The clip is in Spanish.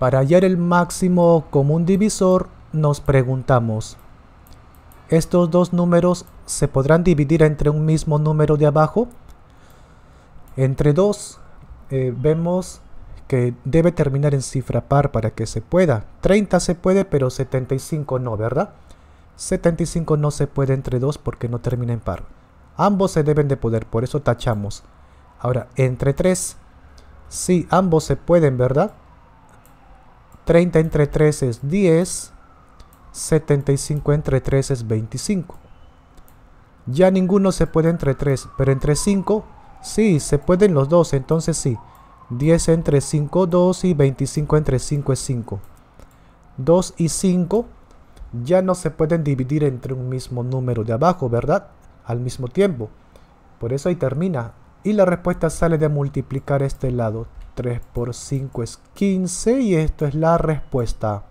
Para hallar el máximo común divisor, nos preguntamos, ¿estos dos números se podrán dividir entre un mismo número de abajo? Entre dos eh, vemos que debe terminar en cifra par para que se pueda. 30 se puede, pero 75 no, ¿verdad? 75 no se puede entre 2 porque no termina en par. Ambos se deben de poder, por eso tachamos. Ahora, entre 3, sí, ambos se pueden, ¿verdad? 30 entre 3 es 10. 75 entre 3 es 25. Ya ninguno se puede entre 3, pero entre 5 sí, se pueden los dos, entonces sí. 10 entre 5, 2 y 25 entre 5 es 5. 2 y 5 ya no se pueden dividir entre un mismo número de abajo, ¿verdad? Al mismo tiempo. Por eso ahí termina. Y la respuesta sale de multiplicar este lado. 3 por 5 es 15 y esto es la respuesta.